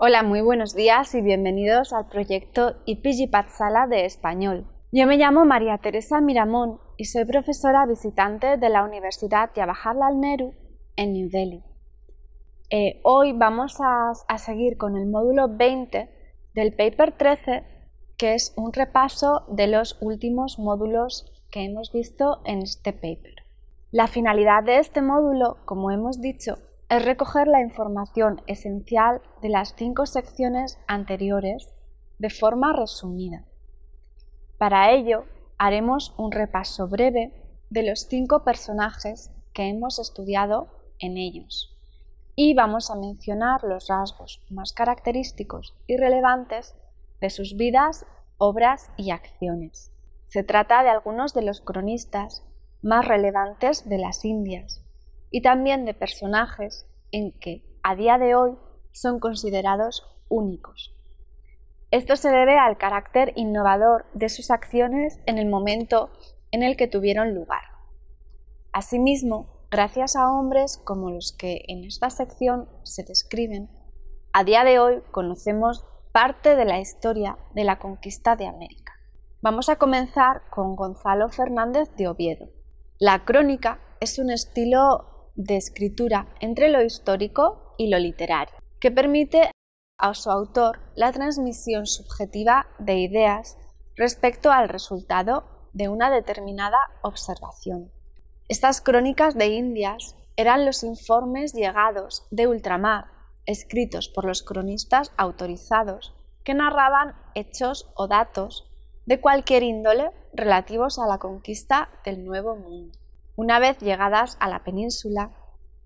Hola, muy buenos días y bienvenidos al proyecto Patsala de Español. Yo me llamo María Teresa Miramón y soy profesora visitante de la Universidad al Nehru en New Delhi. Eh, hoy vamos a, seguir con el módulo 20 del paper 13, que es un repaso de los últimos módulos que hemos visto en este paper. La finalidad de este módulo, como hemos dicho, es recoger la información esencial de las cinco secciones anteriores de forma resumida. Para ello, haremos un repaso breve de los cinco personajes que hemos estudiado en ellos y vamos a mencionar los rasgos más característicos y relevantes de sus vidas, obras y acciones. Se trata de algunos de los cronistas más relevantes de las Indias, y también de personajes en que a día de hoy son considerados únicos. Esto se debe al carácter innovador de sus acciones en el momento en el que tuvieron lugar. Asimismo, gracias a hombres como los que en esta sección se describen, a día de hoy conocemos parte de la historia de la conquista de América. Vamos a comenzar con Gonzalo Fernández de Oviedo. La crónica es un estilo de escritura entre lo histórico y lo literario, que permite a su autor la transmisión subjetiva de ideas respecto al resultado de una determinada observación. Estas crónicas de Indias eran los informes llegados de ultramar, escritos por los cronistas autorizados, que narraban hechos o datos de cualquier índole relativos a la conquista del Nuevo Mundo una vez llegadas a la península,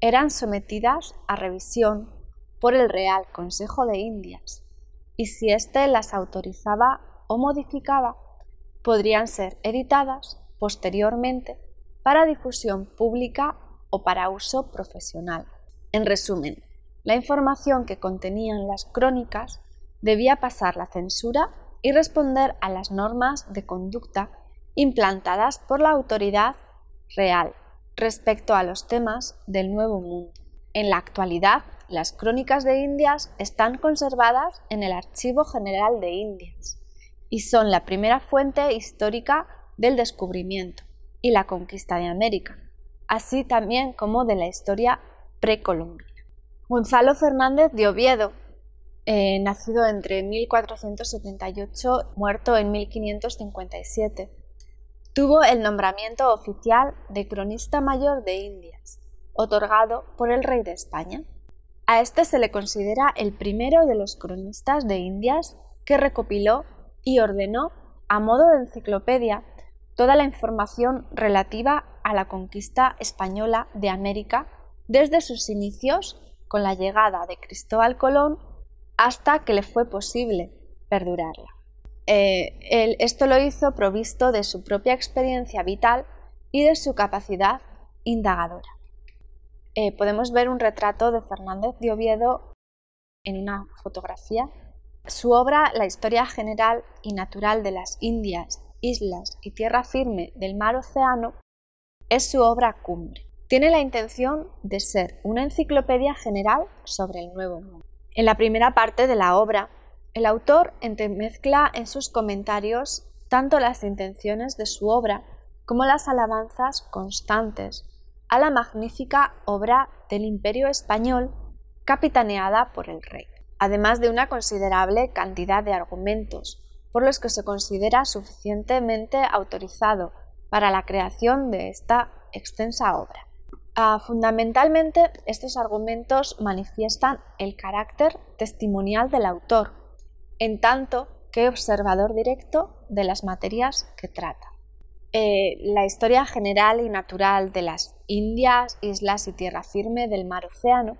eran sometidas a revisión por el Real Consejo de Indias, y si éste las autorizaba o modificaba, podrían ser editadas posteriormente para difusión pública o para uso profesional. En resumen, la información que contenían las crónicas debía pasar la censura y responder a las normas de conducta implantadas por la autoridad real respecto a los temas del Nuevo Mundo. En la actualidad, las crónicas de Indias están conservadas en el Archivo General de Indias y son la primera fuente histórica del descubrimiento y la conquista de América, así también como de la historia precolombina. Gonzalo Fernández de Oviedo, eh, nacido entre 1478, muerto en 1557 Tuvo el nombramiento oficial de cronista mayor de Indias, otorgado por el rey de España. A este se le considera el primero de los cronistas de Indias que recopiló y ordenó a modo de enciclopedia toda la información relativa a la conquista española de América desde sus inicios con la llegada de Cristóbal Colón hasta que le fue posible perdurarla. Eh, esto lo hizo provisto de su propia experiencia vital y de su capacidad indagadora. Eh, podemos ver un retrato de Fernández de Oviedo en una fotografía. Su obra La historia general y natural de las Indias, islas y tierra firme del mar océano es su obra cumbre. Tiene la intención de ser una enciclopedia general sobre el Nuevo Mundo. En la primera parte de la obra el autor entremezcla en sus comentarios tanto las intenciones de su obra como las alabanzas constantes a la magnífica obra del imperio español capitaneada por el rey, además de una considerable cantidad de argumentos por los que se considera suficientemente autorizado para la creación de esta extensa obra. Ah, fundamentalmente, estos argumentos manifiestan el carácter testimonial del autor, en tanto que observador directo de las materias que trata. Eh, la historia general y natural de las Indias, islas y tierra firme del mar océano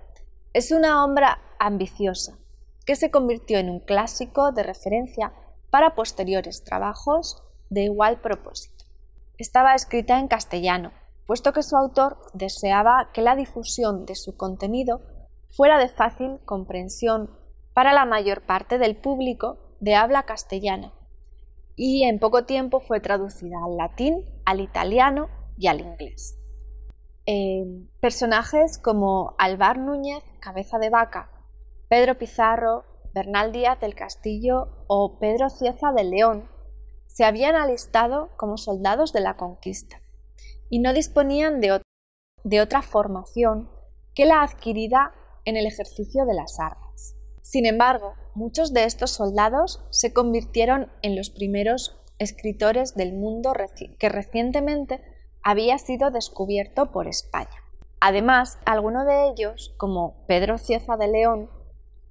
es una obra ambiciosa que se convirtió en un clásico de referencia para posteriores trabajos de igual propósito. Estaba escrita en castellano, puesto que su autor deseaba que la difusión de su contenido fuera de fácil comprensión para la mayor parte del público de habla castellana y en poco tiempo fue traducida al latín, al italiano y al inglés. Em, personajes como Alvar Núñez, Cabeza de Vaca, Pedro Pizarro, Bernal Díaz del Castillo o Pedro Cieza de León se habían alistado como soldados de la conquista y no disponían de otra formación que la adquirida en el ejercicio de las armas. Sin embargo, muchos de estos soldados se convirtieron en los primeros escritores del mundo que recientemente había sido descubierto por España. Además, alguno de ellos, como Pedro Cieza de León,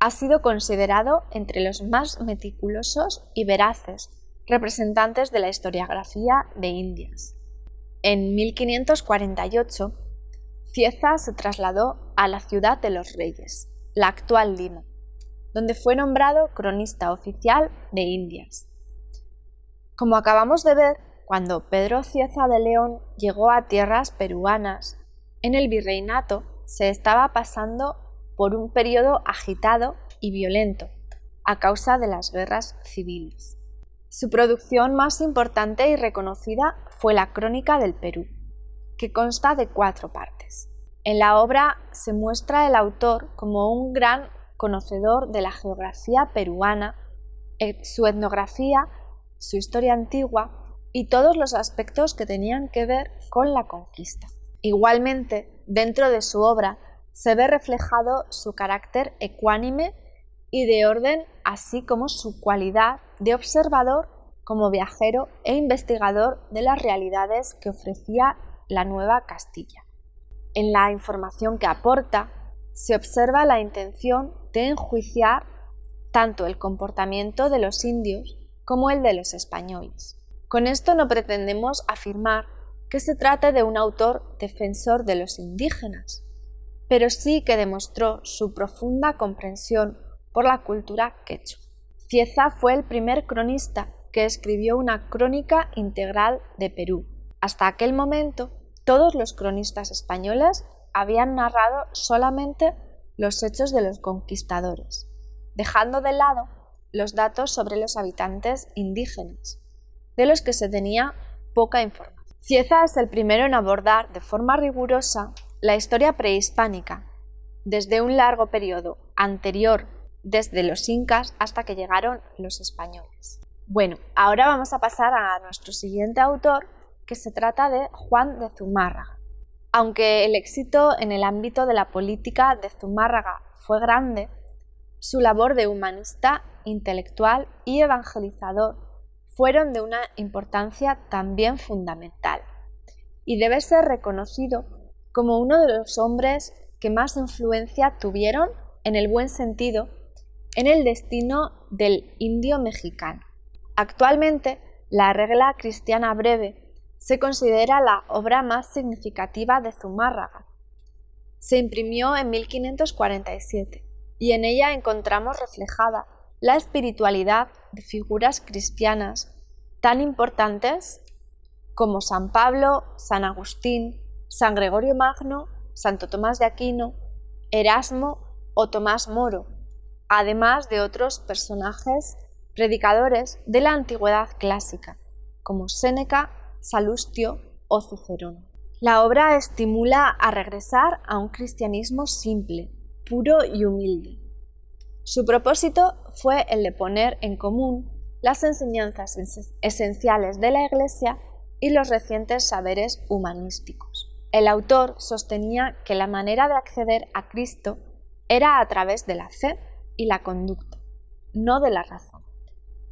ha sido considerado entre los más meticulosos y veraces representantes de la historiografía de Indias. En 1548, Cieza se trasladó a la ciudad de los Reyes, la actual Lima, donde fue nombrado cronista oficial de Indias. Como acabamos de ver, cuando Pedro Cieza de León llegó a tierras peruanas, en el virreinato se estaba pasando por un periodo agitado y violento a causa de las guerras civiles. Su producción más importante y reconocida fue la Crónica del Perú, que consta de cuatro partes. En la obra se muestra el autor como un gran conocedor de la geografía peruana, eh, su etnografía, su historia antigua y todos los aspectos que tenían que ver con la conquista. Igualmente, dentro de su obra se ve reflejado su carácter ecuánime y de orden, así como su cualidad de observador como viajero e investigador de las realidades que ofrecía la Nueva Castilla. En la información que aporta se observa la intención de enjuiciar tanto el comportamiento de los indios como el de los españoles. Con esto no pretendemos afirmar que se trate de un autor defensor de los indígenas, pero sí que demostró su profunda comprensión por la cultura quechua. Cieza fue el primer cronista que escribió una crónica integral de Perú. Hasta aquel momento, todos los cronistas españoles habían narrado solamente los hechos de los conquistadores, dejando de lado los datos sobre los habitantes indígenas, de los que se tenía poca información. Cieza es el primero en abordar de forma rigurosa la historia prehispánica, desde un largo periodo anterior, desde los incas hasta que llegaron los españoles. Bueno, ahora vamos a pasar a nuestro siguiente autor, que se trata de Juan de Zumárraga. Aunque el éxito en el ámbito de la política de Zumárraga fue grande, su labor de humanista, intelectual y evangelizador fueron de una importancia también fundamental y debe ser reconocido como uno de los hombres que más influencia tuvieron, en el buen sentido, en el destino del indio mexicano. Actualmente, la regla cristiana breve se considera la obra más significativa de Zumárraga. Se imprimió en 1547 y en ella encontramos reflejada la espiritualidad de figuras cristianas tan importantes como San Pablo, San Agustín, San Gregorio Magno, Santo Tomás de Aquino, Erasmo o Tomás Moro, además de otros personajes predicadores de la antigüedad clásica, como Séneca Salustio o Cicerón. La obra estimula a regresar a un cristianismo simple, puro y humilde. Su propósito fue el de poner en común las enseñanzas esenciales de la Iglesia y los recientes saberes humanísticos. El autor sostenía que la manera de acceder a Cristo era a través de la fe y la conducta, no de la razón.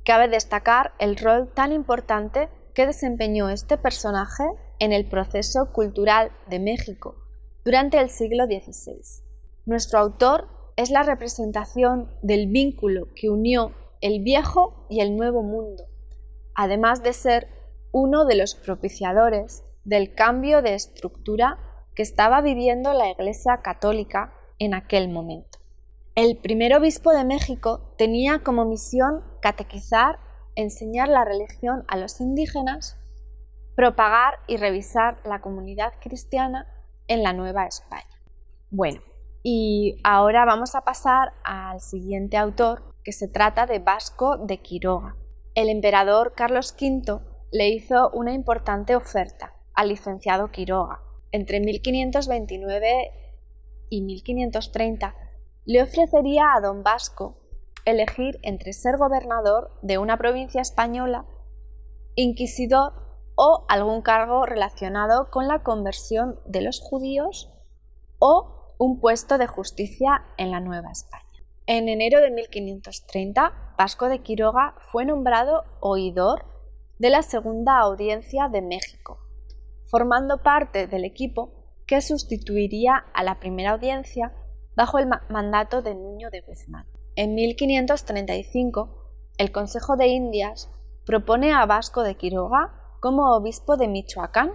Cabe destacar el rol tan importante que desempeñó este personaje en el proceso cultural de México durante el siglo XVI. Nuestro autor es la representación del vínculo que unió el viejo y el nuevo mundo, además de ser uno de los propiciadores del cambio de estructura que estaba viviendo la Iglesia Católica en aquel momento. El primer obispo de México tenía como misión catequizar enseñar la religión a los indígenas, propagar y revisar la comunidad cristiana en la Nueva España. Bueno, y ahora vamos a pasar al siguiente autor, que se trata de Vasco de Quiroga. El emperador Carlos V le hizo una importante oferta al licenciado Quiroga. Entre 1529 y 1530 le ofrecería a don Vasco elegir entre ser gobernador de una provincia española, inquisidor o algún cargo relacionado con la conversión de los judíos o un puesto de justicia en la Nueva España. En enero de 1530, Vasco de Quiroga fue nombrado oidor de la Segunda Audiencia de México, formando parte del equipo que sustituiría a la primera audiencia bajo el mandato de Nuño de Guzmán. En 1535, el Consejo de Indias propone a Vasco de Quiroga como obispo de Michoacán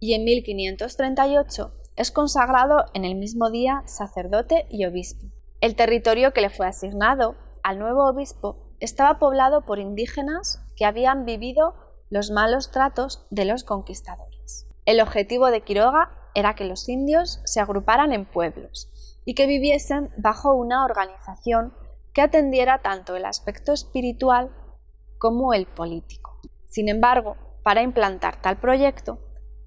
y en 1538 es consagrado en el mismo día sacerdote y obispo. El territorio que le fue asignado al nuevo obispo estaba poblado por indígenas que habían vivido los malos tratos de los conquistadores. El objetivo de Quiroga era que los indios se agruparan en pueblos y que viviesen bajo una organización que atendiera tanto el aspecto espiritual como el político. Sin embargo, para implantar tal proyecto,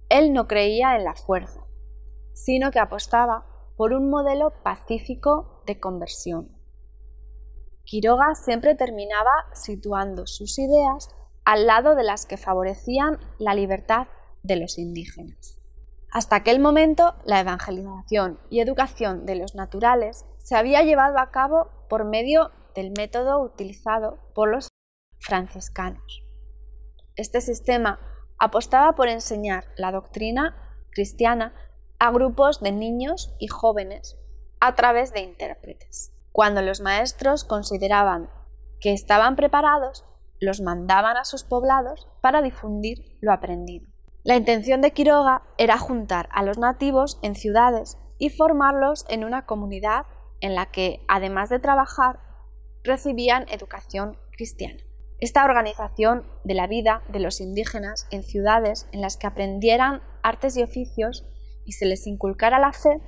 él no creía en la fuerza, sino que apostaba por un modelo pacífico de conversión. Quiroga siempre terminaba situando sus ideas al lado de las que favorecían la libertad de los indígenas. Hasta aquel momento, la evangelización y educación de los naturales se había llevado a cabo por medio del método utilizado por los franciscanos. Este sistema apostaba por enseñar la doctrina cristiana a grupos de niños y jóvenes a través de intérpretes. Cuando los maestros consideraban que estaban preparados, los mandaban a sus poblados para difundir lo aprendido. La intención de Quiroga era juntar a los nativos en ciudades y formarlos en una comunidad en la que, además de trabajar, recibían educación cristiana. Esta organización de la vida de los indígenas en ciudades en las que aprendieran artes y oficios y se les inculcara la fe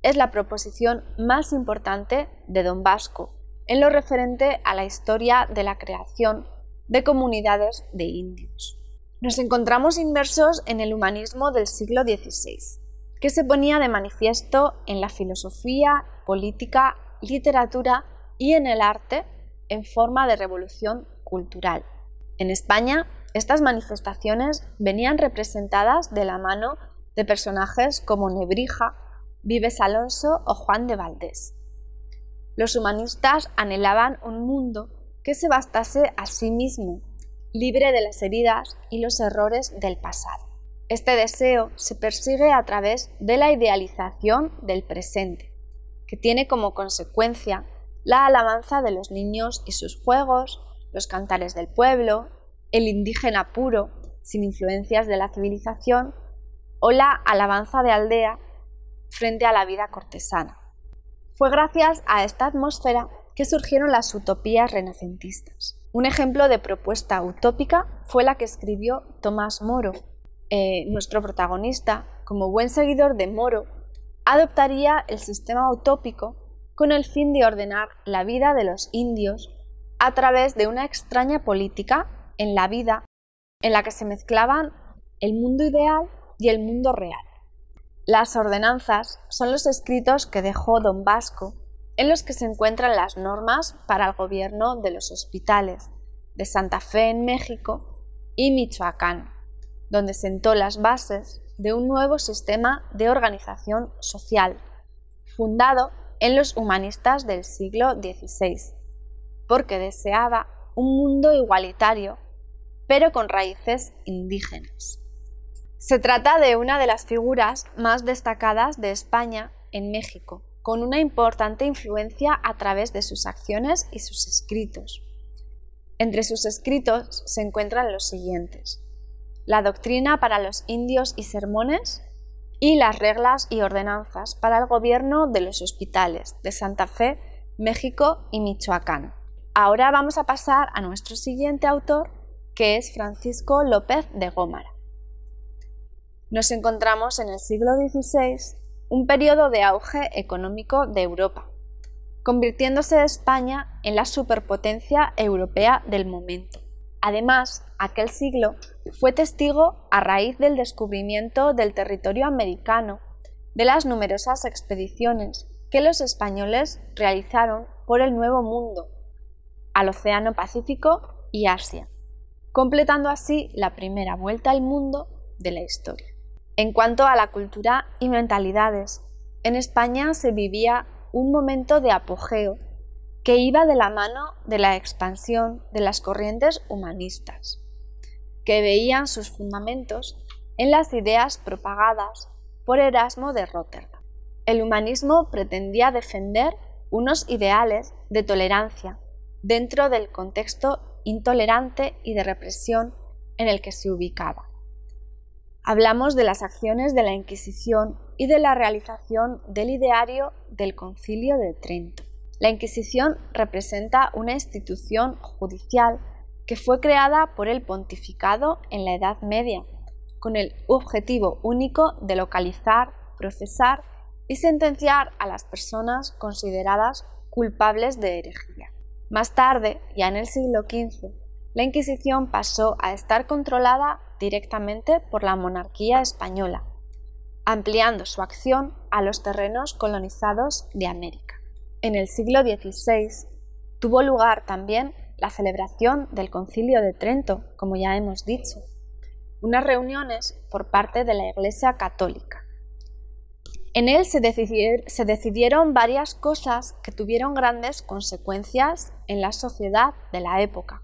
es la proposición más importante de Don Vasco en lo referente a la historia de la creación de comunidades de indios. Nos encontramos inmersos en el humanismo del siglo XVI, que se ponía de manifiesto en la filosofía, política, literatura y en el arte en forma de revolución cultural. En España, estas manifestaciones venían representadas de la mano de personajes como Nebrija, Vives Alonso o Juan de Valdés. Los humanistas anhelaban un mundo que se bastase a sí mismo libre de las heridas y los errores del pasado. Este deseo se persigue a través de la idealización del presente, que tiene como consecuencia la alabanza de los niños y sus juegos, los cantares del pueblo, el indígena puro, sin influencias de la civilización, o la alabanza de aldea frente a la vida cortesana. Fue gracias a esta atmósfera que surgieron las utopías renacentistas. Un ejemplo de propuesta utópica fue la que escribió Tomás Moro. Eh, nuestro protagonista, como buen seguidor de Moro, adoptaría el sistema utópico con el fin de ordenar la vida de los indios a través de una extraña política en la vida en la que se mezclaban el mundo ideal y el mundo real. Las ordenanzas son los escritos que dejó don Vasco en los que se encuentran las normas para el gobierno de los hospitales de Santa Fe en México y Michoacán, donde sentó las bases de un nuevo sistema de organización social, fundado en los humanistas del siglo XVI, porque deseaba un mundo igualitario, pero con raíces indígenas. Se trata de una de las figuras más destacadas de España en México con una importante influencia a través de sus acciones y sus escritos. Entre sus escritos se encuentran los siguientes, la doctrina para los indios y sermones y las reglas y ordenanzas para el gobierno de los hospitales de Santa Fe, México y Michoacán. Ahora vamos a pasar a nuestro siguiente autor, que es Francisco López de Gómara. Nos encontramos en el siglo XVI un periodo de auge económico de Europa, convirtiéndose España en la superpotencia europea del momento. Además, aquel siglo fue testigo, a raíz del descubrimiento del territorio americano, de las numerosas expediciones que los españoles realizaron por el Nuevo Mundo, al Océano Pacífico y Asia, completando así la primera vuelta al mundo de la historia. En cuanto a la cultura y mentalidades, en España se vivía un momento de apogeo que iba de la mano de la expansión de las corrientes humanistas, que veían sus fundamentos en las ideas propagadas por Erasmo de Rotterdam. El humanismo pretendía defender unos ideales de tolerancia dentro del contexto intolerante y de represión en el que se ubicaba. Hablamos de las acciones de la Inquisición y de la realización del ideario del Concilio de Trento. La Inquisición representa una institución judicial que fue creada por el pontificado en la Edad Media, con el objetivo único de localizar, procesar y sentenciar a las personas consideradas culpables de herejía. Más tarde, ya en el siglo XV, la Inquisición pasó a estar controlada directamente por la monarquía española, ampliando su acción a los terrenos colonizados de América. En el siglo XVI tuvo lugar también la celebración del Concilio de Trento, como ya hemos dicho, unas reuniones por parte de la Iglesia Católica. En él se, decidieron varias cosas que tuvieron grandes consecuencias en la sociedad de la época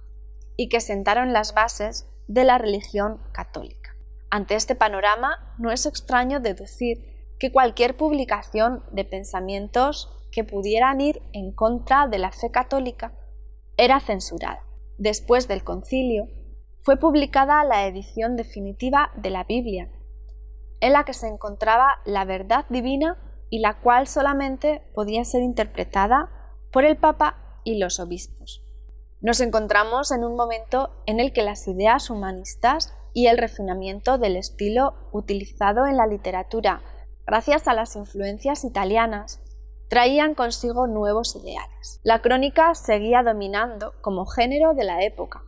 y que sentaron las bases de la religión católica. Ante este panorama, no es extraño deducir que cualquier publicación de pensamientos que pudieran ir en contra de la fe católica era censurada. Después del concilio, fue publicada la edición definitiva de la Biblia, en la que se encontraba la verdad divina y la cual solamente podía ser interpretada por el Papa y los obispos. Nos encontramos en un momento en el que las ideas humanistas y el refinamiento del estilo utilizado en la literatura, gracias a las influencias italianas, traían consigo nuevos ideales. La crónica seguía dominando como género de la época,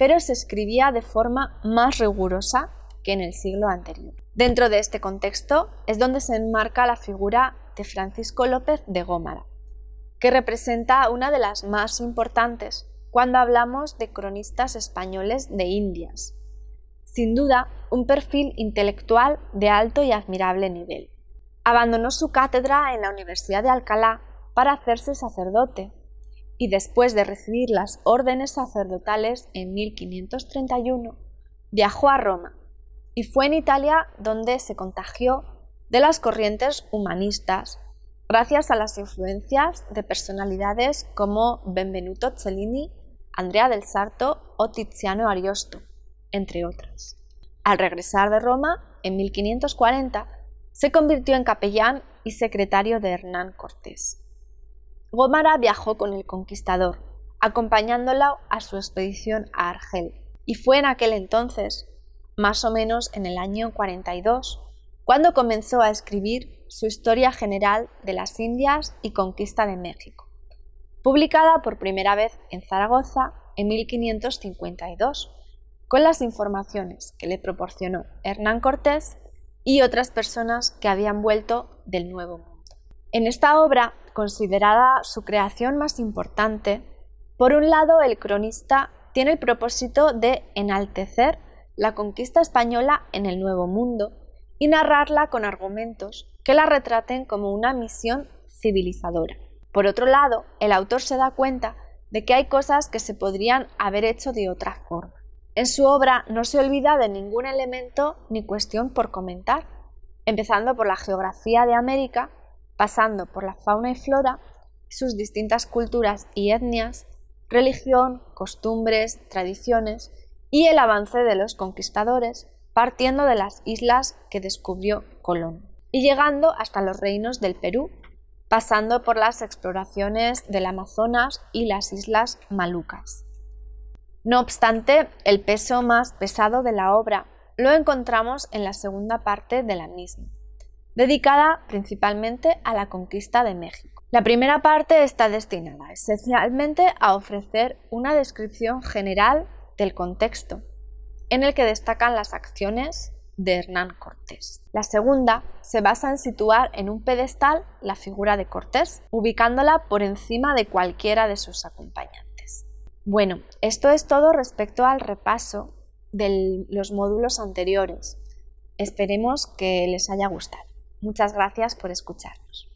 pero se escribía de forma más rigurosa que en el siglo anterior. Dentro de este contexto es donde se enmarca la figura de Francisco López de Gómara, que representa una de las más importantes cuando hablamos de cronistas españoles de Indias. Sin duda, un perfil intelectual de alto y admirable nivel. Abandonó su cátedra en la Universidad de Alcalá para hacerse sacerdote y después de recibir las órdenes sacerdotales en 1531, viajó a Roma y fue en Italia donde se contagió de las corrientes humanistas gracias a las influencias de personalidades como Benvenuto Cellini Andrea del Sarto o Tiziano Ariosto, entre otras. Al regresar de Roma, en 1540, se convirtió en capellán y secretario de Hernán Cortés. Gómara viajó con el conquistador, acompañándola a su expedición a Argel, y fue en aquel entonces, más o menos en el año 42, cuando comenzó a escribir su Historia General de las Indias y Conquista de México publicada por primera vez en Zaragoza en 1552, con las informaciones que le proporcionó Hernán Cortés y otras personas que habían vuelto del Nuevo Mundo. En esta obra, considerada su creación más importante, por un lado el cronista tiene el propósito de enaltecer la conquista española en el Nuevo Mundo y narrarla con argumentos que la retraten como una misión civilizadora. Por otro lado, el autor se da cuenta de que hay cosas que se podrían haber hecho de otra forma. En su obra no se olvida de ningún elemento ni cuestión por comentar, empezando por la geografía de América, pasando por la fauna y flora, sus distintas culturas y etnias, religión, costumbres, tradiciones y el avance de los conquistadores, partiendo de las islas que descubrió Colón y llegando hasta los reinos del Perú pasando por las exploraciones del Amazonas y las Islas Malucas. No obstante, el peso más pesado de la obra lo encontramos en la segunda parte de la misma, dedicada principalmente a la conquista de México. La primera parte está destinada esencialmente a ofrecer una descripción general del contexto, en el que destacan las acciones, de Hernán Cortés. La segunda se basa en situar en un pedestal la figura de Cortés, ubicándola por encima de cualquiera de sus acompañantes. Bueno, esto es todo respecto al repaso de los módulos anteriores. Esperemos que les haya gustado. Muchas gracias por escucharnos.